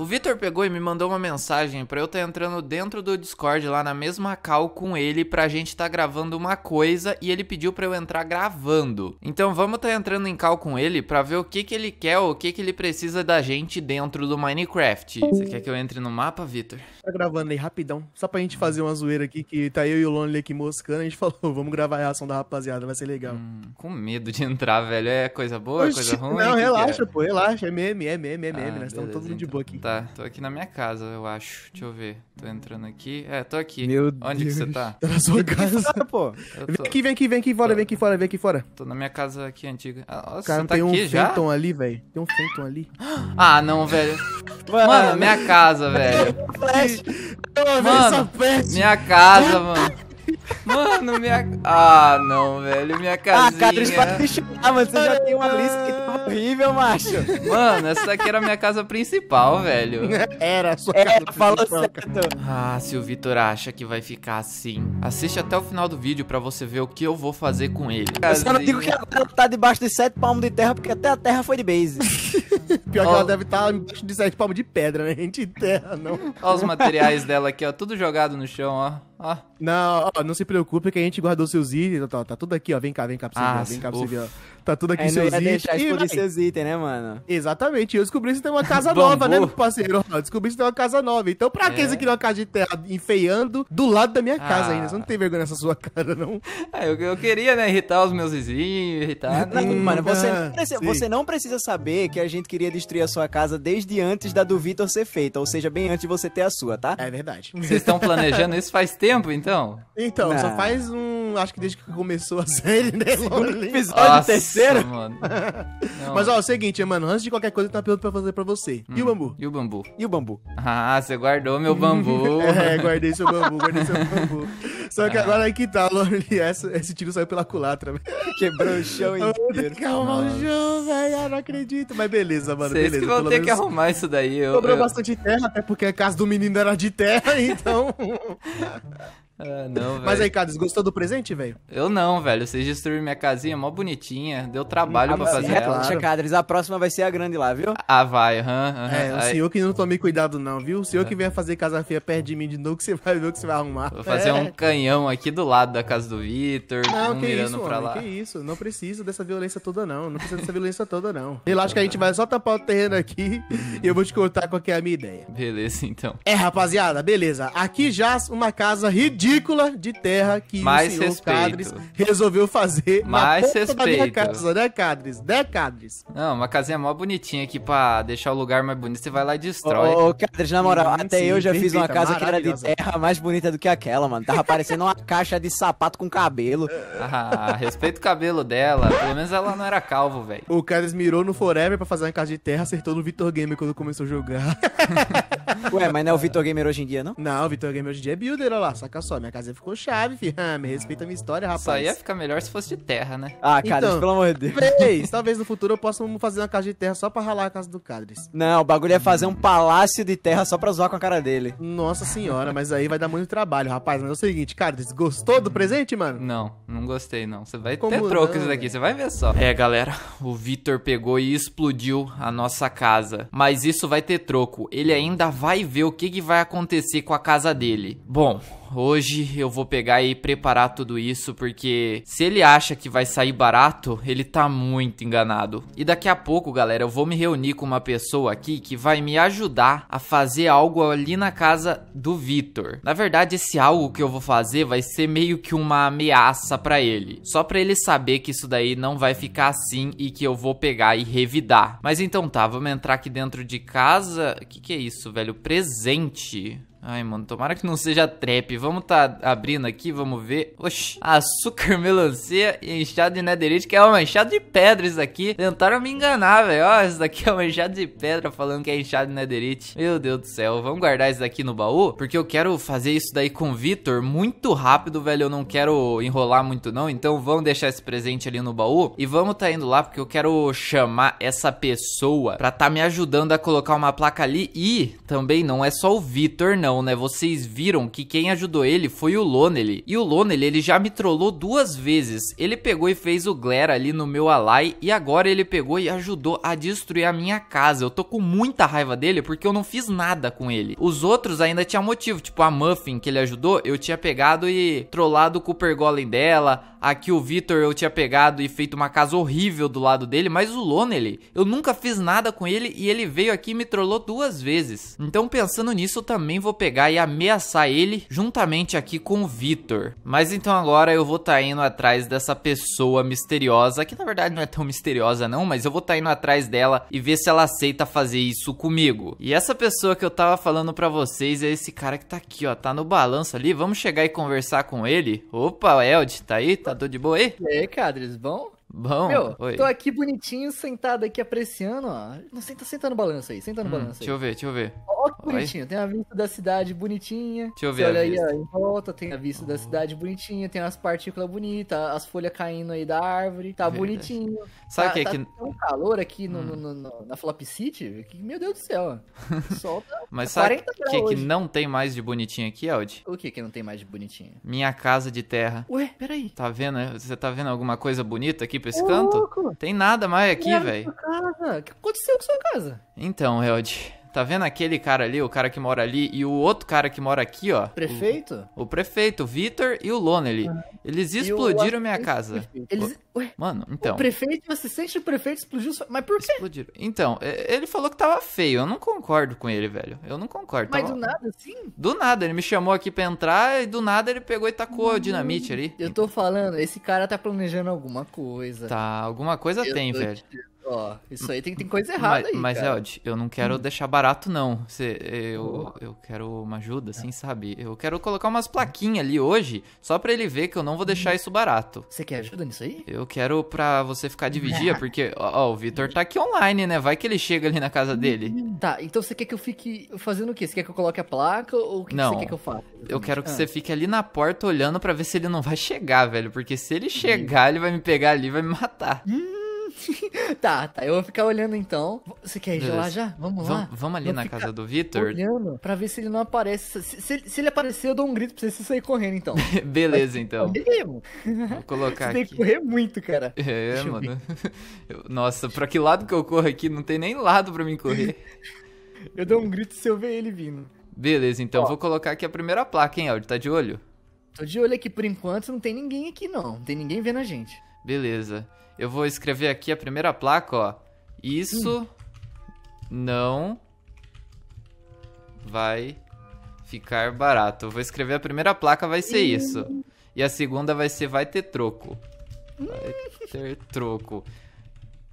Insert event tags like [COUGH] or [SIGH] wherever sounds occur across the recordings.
O Vitor pegou e me mandou uma mensagem pra eu estar tá entrando dentro do Discord lá na mesma cal com ele pra gente tá gravando uma coisa e ele pediu pra eu entrar gravando. Então vamos tá entrando em cal com ele pra ver o que que ele quer, o que que ele precisa da gente dentro do Minecraft. Você quer que eu entre no mapa, Vitor? Tá gravando aí rapidão, só pra gente fazer uma zoeira aqui que tá eu e o Lonely aqui moscando, a gente [LAUGHS] falou, vamos gravar a reação da rapaziada, vai ser legal. Hum, com medo de entrar, velho, é coisa boa, Oxi, coisa ruim? Não, relaxa, é? pô, relaxa, é meme, é meme, é meme, ah, nós estamos todo mundo de boa aqui. Tá tá? Uhum. Tô aqui na minha casa, eu acho. Deixa eu ver. Tô entrando aqui. É, tô aqui. Meu Onde Deus. que você tá? [LAUGHS] Tá na sua casa, pô. Vem aqui, vem aqui, vem aqui fora, tô... vem aqui fora, vem aqui fora. Tô na minha casa aqui antiga. Nossa, ah, Cara, tá tem aqui um já? Fenton ali, velho. Tem um Fenton ali. [GASPS] Ah, não, velho. Mano, mano, minha casa, velho. Flash. Mano, minha casa, ah. mano. Mano, minha. Ah, não, velho. Minha ah, casinha. Ah, Cadres, para de chutar, mano. Você já tem uma lista que tá horrível, macho. Mano, essa daqui era minha casa principal, velho. Era só que era, casa falou Certo. Ah, se o Vitor acha que vai ficar assim. Assiste até o final do vídeo pra você ver o que eu vou fazer com ele. Eu só não digo que ela tá debaixo de sete palmos de terra, porque até a terra foi de base. [LAUGHS] Pior que ela deve estar tá embaixo de sete palmos de pedra, né? Gente, terra, não. Olha os materiais dela aqui, ó. Tudo jogado no chão, ó. ó. Não, ó, não se preocupe preocupe que a gente guardou seus itens. Tá, tá, tudo aqui, ó. Vem cá, vem cá pra você ah, ver. Vem cá pra você ver. Ó tá tudo aqui Aí seus não ia itens. deixar explodir seus itens, né, mano? Exatamente. E eu descobri que tem uma [LAUGHS] casa nova, né, meu parceiro? Eu descobri que tem uma casa nova. Então, pra é. que você aqui numa casa de terra enfeiando do lado da minha ah. casa ainda? Você não tem vergonha nessa sua cara, não? É, eu, eu, queria, né, irritar os meus vizinhos, irritar. Não, hum, mano, você, não precisa, você não precisa saber que a gente queria destruir a sua casa desde antes da do Vitor ser feita, ou seja, bem antes de você ter a sua, tá? É verdade. Vocês estão planejando isso faz tempo, então? Então, não. só faz um acho que desde que começou a série, né? episódio, terceiro. Mano. [LAUGHS] Mas ó, é o seguinte, mano, antes de qualquer coisa, eu tenho uma pergunta pra fazer pra você. Hum, e o hum. bambu? E o bambu? E o bambu? Ah, você guardou meu [LAUGHS] bambu. é, guardei seu bambu, guardei seu bambu. Só que ah. agora aí que tá, Lorne, esse tiro saiu pela culatra. Quebrou o chão inteiro. Calma o chão, velho, eu ah, não acredito. Mas beleza, mano, Vocês beleza. que vão ter menos... que arrumar isso daí. Eu, Sobrou eu... bastante terra, até porque a casa do menino era de terra, [LAUGHS] então... Ah, não, velho. Mas aí, cara, gostou do presente, velho? Eu não, velho. Vocês destruíram minha casinha, mó bonitinha. Deu trabalho ah, pra fazer é, ela. Claro. a próxima vai ser a grande lá, viu? Ah, vai, aham. Uhum, uhum, é, o senhor que não tome cuidado, não, viu? O senhor é. que vier fazer casa feia perto de mim de novo, que você vai ver o que você vai arrumar. Vou fazer é. um canhão aqui do lado da casa do Vitor, não, um que mirando isso, pra homem, lá. Que isso, não precisa dessa violência toda, não. Não precisa dessa violência toda, não. Relaxa que a gente vai só tapar o terreno aqui [LAUGHS] e eu vou te contar qual é a minha ideia. Beleza, então. É, rapaziada, beleza. Aqui já uma casa ridícula de terra que Mais o senhor respeito. Cadres resolveu fazer Mais na ponta respeito. da minha casa, né, Cadres? Né, Cadres? Não, uma casinha mó bonitinha aqui pra deixar o lugar mais bonito, você vai lá e destrói. Ô, ô Cadres, na moral, sim, até sim, eu já fiz uma casa que era de terra mais bonita do que aquela, mano. Tava parecendo uma caixa de sapato com cabelo. [LAUGHS] Ah, respeito o cabelo dela. Pelo menos ela não era calvo, velho. O Cadres mirou no Forever pra fazer uma casa de terra, acertou no Vitor Gamer quando começou a jogar. [LAUGHS] Ué, mas não é o Vitor Gamer hoje em dia, não? Não, o Vitor Gamer hoje em dia é builder, olha lá, saca só minha casa ficou chave, filho. Ah, me respeita a minha história, rapaz. Só ia ficar melhor se fosse de terra, né? Ah, Cadres então, pelo amor de Deus. Talvez, talvez no futuro eu possa fazer uma casa de terra só pra ralar a casa do Cadres. Não, o bagulho é fazer um palácio de terra só pra zoar com a cara dele. Nossa senhora, mas aí vai dar muito trabalho, rapaz. Mas é o seguinte, Cadres, gostou do presente, mano? Não, não gostei, não. Você vai Como ter troco isso daqui, você vai ver só. É, galera, o Vitor pegou e explodiu a nossa casa. Mas isso vai ter troco. Ele ainda vai ver o que, que vai acontecer com a casa dele. Bom, hoje hoje eu vou pegar e preparar tudo isso, porque se ele acha que vai sair barato, ele tá muito enganado. E daqui a pouco, galera, eu vou me reunir com uma pessoa aqui que vai me ajudar a fazer algo ali na casa do Vitor. Na verdade, esse algo que eu vou fazer vai ser meio que uma ameaça para ele. Só para ele saber que isso daí não vai ficar assim e que eu vou pegar e revidar. Mas então tá, vamos entrar aqui dentro de casa. O que, que é isso, velho? Presente. Ai, mano, tomara que não seja trap. Vamos tá abrindo aqui, vamos ver. Oxi, açúcar, [LAUGHS] melancia e enxado de netherite, que é uma enxada de pedra isso aqui. Tentaram me enganar, velho. Ó, isso daqui é uma enxada de pedra falando que é enxado de netherite. Meu Deus do céu, vamos guardar isso daqui no baú, porque eu quero fazer isso daí com o Vitor muito rápido, velho. Eu não quero enrolar muito não, então vamos deixar esse presente ali no baú e vamos tá indo lá, porque eu quero chamar essa pessoa pra tá me ajudando a colocar uma placa ali e também não é só o Vitor, não não, né? Vocês viram que quem ajudou ele foi o Lonely. E o Lonely, ele já me trollou duas vezes. Ele pegou e fez o Glare ali no meu Alai. E agora ele pegou e ajudou a destruir a minha casa. Eu tô com muita raiva dele porque eu não fiz nada com ele. Os outros ainda tinha motivo. Tipo, a Muffin que ele ajudou, eu tinha pegado e trollado o Cooper Golem dela. Aqui o Victor eu tinha pegado e feito uma casa horrível do lado dele. Mas o Lonely, eu nunca fiz nada com ele. E ele veio aqui e me trollou duas vezes. Então pensando nisso, eu também vou pegar e ameaçar ele juntamente aqui com o Vitor. Mas então agora eu vou estar tá indo atrás dessa pessoa misteriosa, que na verdade não é tão misteriosa não, mas eu vou estar tá indo atrás dela e ver se ela aceita fazer isso comigo. E essa pessoa que eu tava falando pra vocês é esse cara que tá aqui, ó, tá no balanço ali. Vamos chegar e conversar com ele? Opa, Eld, tá aí? Tá tudo de boa aí? E aí, Cadres, bom? Bom, Meu, Oi. tô aqui bonitinho, sentado aqui, apreciando, ó. Não, senta, senta no balanço aí, senta no hum, balanço aí. Deixa eu ver, deixa eu ver. Ó, Olha que bonitinho. Oi? Tem a vista da cidade bonitinha. Deixa eu ver. Você olha aí, ó, em volta, tem a vista da cidade bonitinha, tem as partículas bonitas, as folhas caindo aí da árvore. Tá Verdade. bonitinho. Sabe tá, o tá, que é que. Tem um calor aqui no, hum. no, no, na Flop City, que, meu Deus do céu. [LAUGHS] Solta. Tá, Mas tá sabe o que, que, não tem mais de bonitinho aqui, Aldi? O que que não tem mais de bonitinho? Minha casa de terra. Ué, peraí. Tá vendo? Você tá vendo alguma coisa bonita aqui pra esse Ô, canto? Louco. Tem nada mais aqui, velho. O que aconteceu com sua casa? Então, Held, Tá vendo aquele cara ali, o cara que mora ali, e o outro cara que mora aqui, ó? Prefeito? O, o prefeito, o Vitor e o Lonely. Eles explodiram o... minha casa. Eles... Ué, Mano, então. O prefeito, o assistente do prefeito explodiu. Mas por quê? Explodiram. Então, ele falou que tava feio. Eu não concordo com ele, velho. Eu não concordo. Mas tava... do nada, sim? Do nada. Ele me chamou aqui pra entrar e do nada ele pegou e tacou hum, dinamite ali. Eu tô falando, esse cara tá planejando alguma coisa. Tá, alguma coisa eu tem, velho. Te ó Isso aí tem, tem coisa errada mas, aí. Mas, Eld, eu não quero hum. deixar barato, não. Você, eu, eu quero uma ajuda, assim, é. sabe? Eu quero colocar umas plaquinhas ali hoje, só pra ele ver que eu não vou deixar uhum. isso barato. Você quer ajuda nisso aí? Eu quero pra você ficar de vigia, é. porque, ó, o Vitor tá aqui online, né? Vai que ele chega ali na casa dele. Tá, então você quer que eu fique fazendo o quê? Você quer que eu coloque a placa ou o que, que você quer que eu faça? Eu quero que ah. você fique ali na porta olhando pra ver se ele não vai chegar, velho. Porque se ele chegar, ele vai me pegar ali e vai me matar. Hum. [LAUGHS] tá, tá. Eu vou ficar olhando então. Você quer ir lá já? Vamos lá. Vamos ali vou na casa do Vitor. Olhando pra ver se ele não aparece. Se, se, se, ele aparecer, eu dou um grito pra você sair correndo então. [LAUGHS] Beleza, então. Mesmo. Vou colocar você aqui. Tem que correr muito, cara. É, Deixa mano. [LAUGHS] Eu, nossa, pra que lado que eu corro aqui? Não tem nem lado pra mim correr. eu dou um grito se eu ver ele vindo. Beleza, então Ó. vou colocar aqui a primeira placa, hein, Aldi? Tá de olho? Tô de olho aqui por enquanto, não tem ninguém aqui não. Não tem ninguém vendo a gente. Beleza. Eu vou escrever aqui a primeira placa, ó. Isso hum. não vai ficar barato. Eu vou escrever a primeira placa, vai ser hum. isso. E a segunda vai ser vai ter troco. Vai ter troco.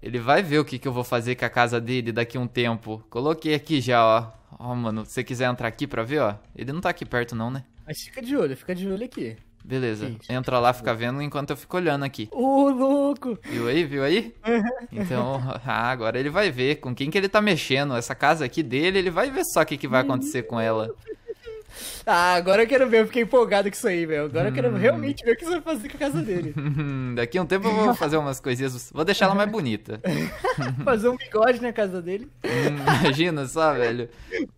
Ele vai ver o que, que eu vou fazer com a casa dele daqui a um tempo. Coloquei aqui já, ó. Ó, oh, mano, se você quiser entrar aqui pra ver, ó. Ele não tá aqui perto, não, né? Mas fica de olho, fica de olho aqui. Beleza. Entra lá, fica vendo enquanto eu fico olhando aqui. Ô, oh, louco! Viu aí? Viu aí? [LAUGHS] então, ah, agora ele vai ver com quem que ele tá mexendo. Essa casa aqui dele, ele vai ver só o que, que vai acontecer com ela. Ah, agora eu quero ver, eu fiquei empolgado com isso aí, velho. Agora eu quero hum. realmente ver o que você vai fazer com a casa dele. [LAUGHS] Daqui a um tempo eu vou fazer umas coisinhas, vou deixar ela mais bonita. [LAUGHS] fazer um bigode na casa dele. Hum, imagina só, velho.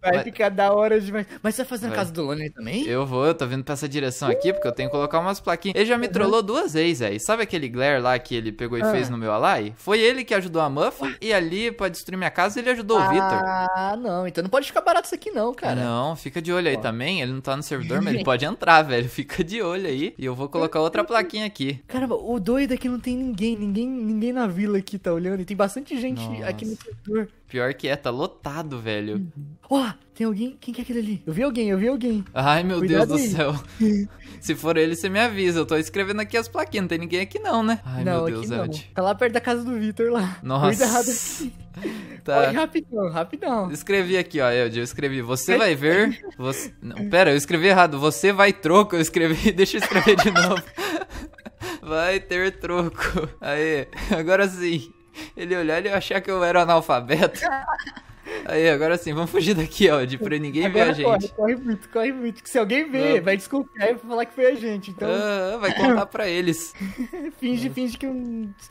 Vai, vai, ficar da hora demais. Mas você vai fazer na casa do Lonely também? Eu vou, eu tô vindo pra essa direção aqui, porque eu tenho que colocar umas plaquinhas. Ele já me uhum. trollou duas vezes, velho. Sabe aquele glare lá que ele pegou e ah. fez no meu Alai? Foi ele que ajudou a Muff e ali, pra destruir minha casa, ele ajudou ah, o Victor. Ah, não, então não pode ficar barato isso aqui não, cara. Não, fica de olho aí Ó. também também, ele não tá no servidor, mas ele [LAUGHS] pode entrar, velho. [LAUGHS] Fica de olho aí. E eu vou colocar outra plaquinha aqui. Caramba, o doido é que não tem ninguém, ninguém, ninguém na vila aqui tá olhando. E tem bastante gente Nossa. aqui no servidor. Pior que é, tá lotado, velho. Uhum. Ó, oh, tem alguém? Quem que é aquele ali? Eu vi alguém, eu vi alguém. Ai, meu Cuidado Deus do céu. [LAUGHS] Se for ele, você me avisa. Eu tô escrevendo aqui as plaquinhas, não tem ninguém aqui não, né? Ai, não, meu Deus, Ed. Tá lá perto da casa do Vitor lá. Nossa. Cuidado. [LAUGHS] Tá. Foi rapidão, rapidão. Escrevi aqui, ó, Ed, eu escrevi. Você vai ver... Você... Não, pera, eu escrevi errado. Você vai troco, eu escrevi. [LAUGHS] Deixa eu escrever de novo. Vai ter troco. Aí, agora sim ele olhar e achar que eu era analfabeto. [LAUGHS] Aí, agora sim, vamos fugir daqui, ó, de pra ninguém agora ver a gente. Corre, muito, corre muito, que se alguém ver, vai desculpar e falar que foi a gente, então... Ah, vai contar pra eles. [LAUGHS] finge, finge, que,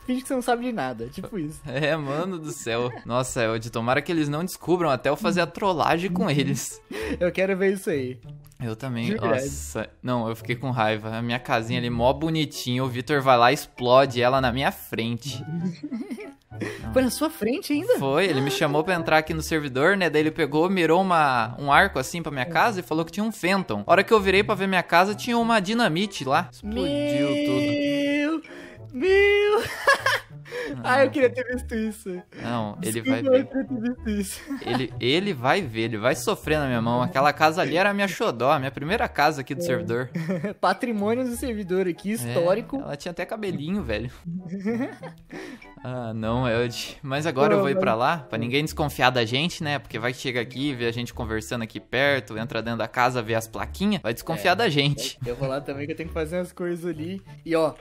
finge que você não sabe de nada, tipo isso. [LAUGHS] É, mano do céu. Nossa, Elde, tomara que eles não descubram até eu fazer a trollagem com eles. Eu quero ver isso aí. Eu também, de nossa. Verdade. Não, eu fiquei com raiva. A minha casinha ali, mó bonitinha, o Vitor vai lá e explode ela na minha frente. Foi na sua frente ainda? Foi, ele me chamou para entrar aqui no servidor, né? Daí ele pegou, mirou uma, um arco assim pra minha uhum. casa e falou que tinha um phantom A hora que eu virei para ver minha casa, tinha uma dinamite lá. Explodiu meu... tudo. Meu! [LAUGHS] ah, eu queria ter visto isso. Não, ele Desculpa, vai ver. Eu queria ter visto isso. Ele, ele vai ver, ele vai sofrer na minha mão. Aquela casa ali era a minha xodó, a minha primeira casa aqui do é. servidor. [LAUGHS] Patrimônio do servidor aqui, é, histórico. É, ela tinha até cabelinho, velho. [LAUGHS] Ah, não, é, eu. [LAUGHS] Mas agora eu vou ir pra lá, pra ninguém desconfiar da gente, né? Porque vai que chega aqui, vê a gente conversando aqui perto, entra dentro da casa, vê as plaquinhas, vai desconfiar é, da gente. Eu vou lá também que eu tenho que fazer as coisas ali. E ó.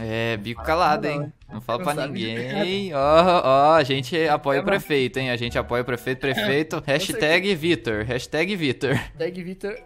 É, bico calado, hein? Não fala pra ninguém. Ó, ó, oh, oh, a gente apoia o prefeito, hein? A gente apoia o prefeito, prefeito. [LAUGHS] Hashtag Vitor, hashtag Vitor. Hashtag Vitor.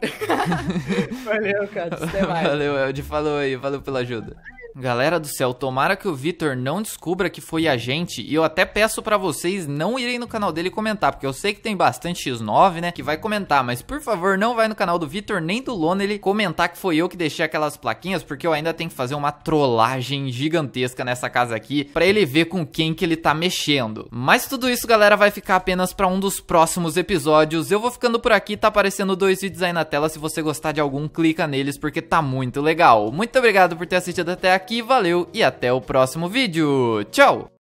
[LAUGHS] Valeu, cara. Até mais. Valeu, Elde, falou aí, valeu pela ajuda. Galera do céu, tomara que o Vitor não descubra que foi a gente. E eu até peço para vocês não irem no canal dele comentar, porque eu sei que tem bastante X9, né, que vai comentar, mas por favor, não vai no canal do Vitor nem do Lona ele comentar que foi eu que deixei aquelas plaquinhas, porque eu ainda tenho que fazer uma trollagem gigantesca nessa casa aqui para ele ver com quem que ele tá mexendo. Mas tudo isso, galera, vai ficar apenas para um dos próximos episódios. Eu vou ficando por aqui, tá aparecendo dois vídeos aí na tela, se você gostar de algum, clica neles porque tá muito legal. Muito obrigado por ter assistido até aqui aqui, valeu e até o próximo vídeo. Tchau!